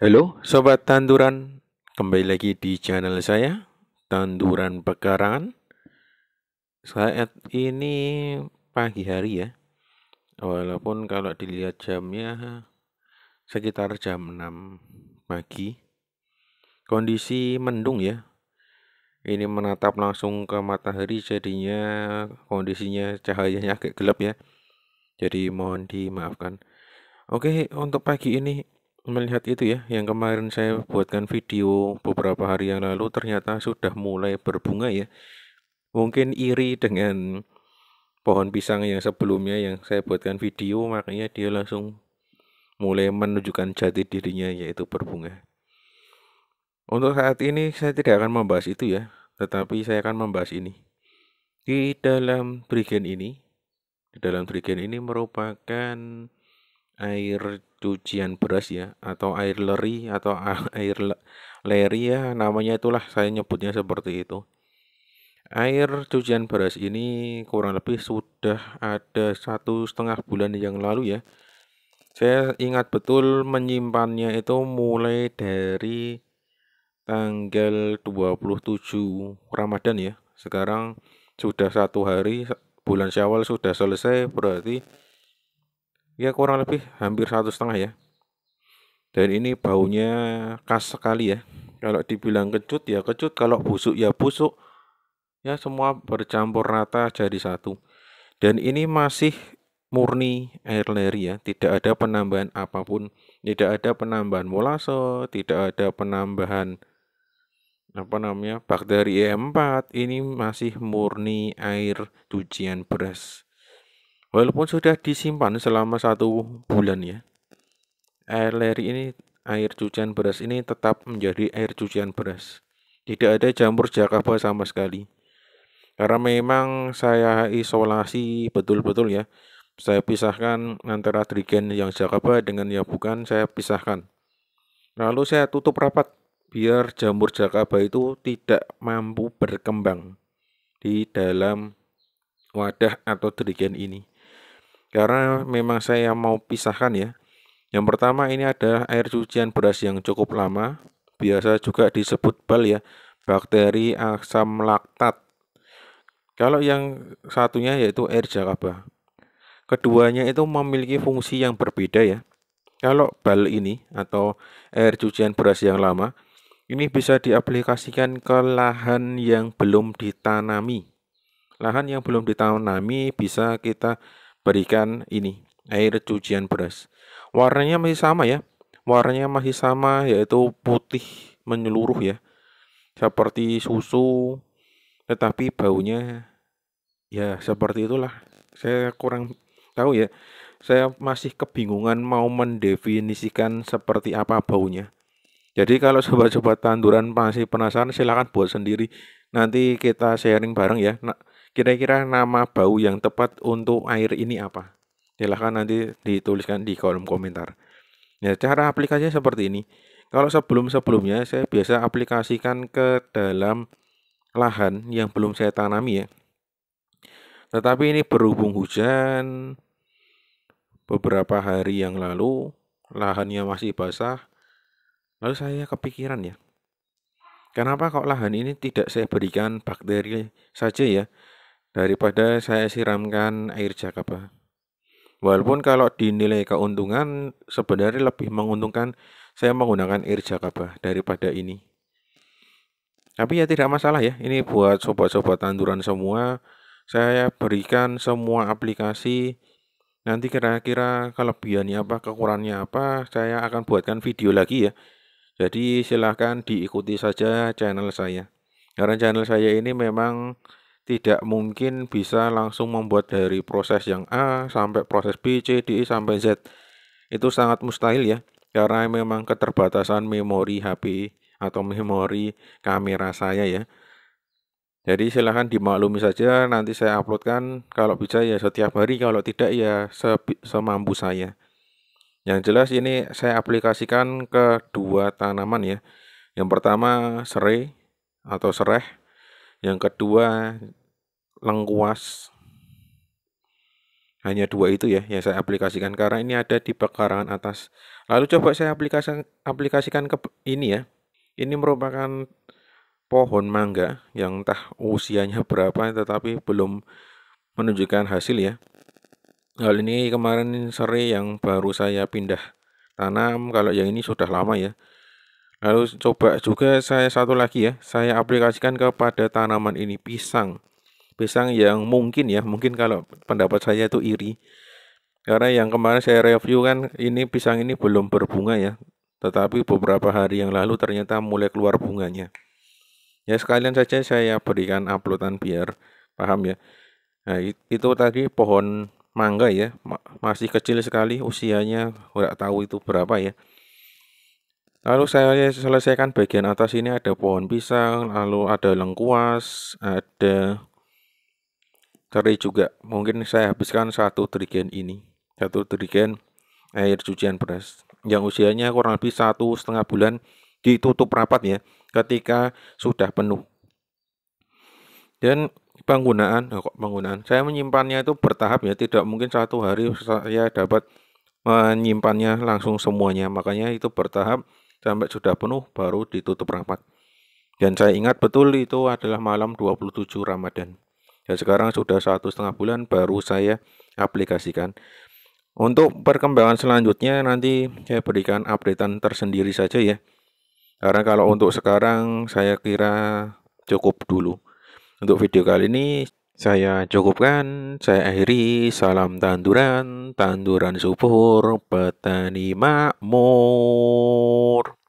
Halo Sobat Tanduran, kembali lagi di channel saya, Tanduran Pekarangan. Saat ini pagi hari ya, walaupun kalau dilihat jamnya sekitar jam 6 pagi. Kondisi mendung ya, ini menatap langsung ke matahari jadinya kondisinya cahayanya agak gelap ya. Jadi mohon dimaafkan. Oke, untuk pagi ini melihat itu ya, yang kemarin saya hmm. buatkan video beberapa hari yang lalu ternyata sudah mulai berbunga ya. Mungkin iri dengan pohon pisang yang sebelumnya yang saya buatkan video makanya dia langsung mulai menunjukkan jati dirinya yaitu berbunga. Untuk saat ini saya tidak akan membahas itu ya, tetapi saya akan membahas ini. Di dalam trigen ini, di dalam trigen ini merupakan air cucian beras ya atau air leri atau air leri ya namanya itulah saya nyebutnya seperti itu air cucian beras ini kurang lebih sudah ada satu setengah bulan yang lalu ya saya ingat betul menyimpannya itu mulai dari tanggal 27 Ramadan ya sekarang sudah satu hari bulan Syawal sudah selesai berarti ya kurang lebih hampir satu setengah ya dan ini baunya khas sekali ya kalau dibilang kecut ya kecut kalau busuk ya busuk ya semua bercampur rata jadi satu dan ini masih murni air leri ya tidak ada penambahan apapun tidak ada penambahan molase tidak ada penambahan apa namanya bakteri E4 ini masih murni air cucian beras walaupun sudah disimpan selama satu bulan ya air leri ini air cucian beras ini tetap menjadi air cucian beras tidak ada jamur jakaba sama sekali karena memang saya isolasi betul-betul ya saya pisahkan antara trigen yang jakaba dengan yang bukan saya pisahkan lalu saya tutup rapat biar jamur jakaba itu tidak mampu berkembang di dalam wadah atau trigen ini karena memang saya mau pisahkan ya. Yang pertama ini ada air cucian beras yang cukup lama, biasa juga disebut bal ya, bakteri asam laktat. Kalau yang satunya yaitu air jakaba. Keduanya itu memiliki fungsi yang berbeda ya. Kalau bal ini atau air cucian beras yang lama, ini bisa diaplikasikan ke lahan yang belum ditanami. Lahan yang belum ditanami bisa kita berikan ini air cucian beras. Warnanya masih sama ya. Warnanya masih sama yaitu putih menyeluruh ya. Seperti susu tetapi baunya ya seperti itulah. Saya kurang tahu ya. Saya masih kebingungan mau mendefinisikan seperti apa baunya. Jadi kalau sobat-sobat tanduran masih penasaran silahkan buat sendiri. Nanti kita sharing bareng ya. Nah, Kira-kira nama bau yang tepat untuk air ini apa? Silahkan nanti dituliskan di kolom komentar. Ya, cara aplikasinya seperti ini. Kalau sebelum-sebelumnya saya biasa aplikasikan ke dalam lahan yang belum saya tanami ya. Tetapi ini berhubung hujan beberapa hari yang lalu lahannya masih basah. Lalu saya kepikiran ya. Kenapa kok lahan ini tidak saya berikan bakteri saja ya? daripada saya siramkan air jakaba. Walaupun kalau dinilai keuntungan sebenarnya lebih menguntungkan saya menggunakan air jakaba daripada ini. Tapi ya tidak masalah ya, ini buat sobat-sobat tanduran semua, saya berikan semua aplikasi nanti kira-kira kelebihannya apa, kekurangannya apa, saya akan buatkan video lagi ya. Jadi silahkan diikuti saja channel saya. Karena channel saya ini memang tidak mungkin bisa langsung membuat dari proses yang A sampai proses B, C, D, E sampai Z. Itu sangat mustahil ya, karena memang keterbatasan memori HP atau memori kamera saya ya. Jadi silahkan dimaklumi saja nanti saya uploadkan kalau bisa ya setiap hari kalau tidak ya semampu saya. Yang jelas ini saya aplikasikan ke dua tanaman ya. Yang pertama serai atau serai yang kedua, lengkuas. Hanya dua itu ya yang saya aplikasikan karena ini ada di pekarangan atas. Lalu coba saya aplikasikan aplikasikan ke ini ya. Ini merupakan pohon mangga yang entah usianya berapa tetapi belum menunjukkan hasil ya. Hal ini kemarin sore yang baru saya pindah tanam, kalau yang ini sudah lama ya. Lalu coba juga saya satu lagi ya, saya aplikasikan kepada tanaman ini pisang. Pisang yang mungkin ya, mungkin kalau pendapat saya itu iri. Karena yang kemarin saya review kan ini pisang ini belum berbunga ya, tetapi beberapa hari yang lalu ternyata mulai keluar bunganya. Ya sekalian saja saya berikan uploadan biar paham ya. Nah, itu tadi pohon mangga ya, masih kecil sekali usianya, nggak tahu itu berapa ya. Lalu saya selesaikan bagian atas ini ada pohon pisang, lalu ada lengkuas, ada teri juga. Mungkin saya habiskan satu trigen ini, satu trigen air cucian beras yang usianya kurang lebih satu setengah bulan ditutup rapat ya ketika sudah penuh. Dan penggunaan, oh kok penggunaan, saya menyimpannya itu bertahap ya, tidak mungkin satu hari saya dapat menyimpannya langsung semuanya, makanya itu bertahap sampai sudah penuh baru ditutup rapat. Dan saya ingat betul itu adalah malam 27 Ramadan. Dan sekarang sudah satu setengah bulan baru saya aplikasikan. Untuk perkembangan selanjutnya nanti saya berikan updatean tersendiri saja ya. Karena kalau untuk sekarang saya kira cukup dulu. Untuk video kali ini saya cukupkan, saya akhiri. Salam tanduran, tanduran subur, petani makmur.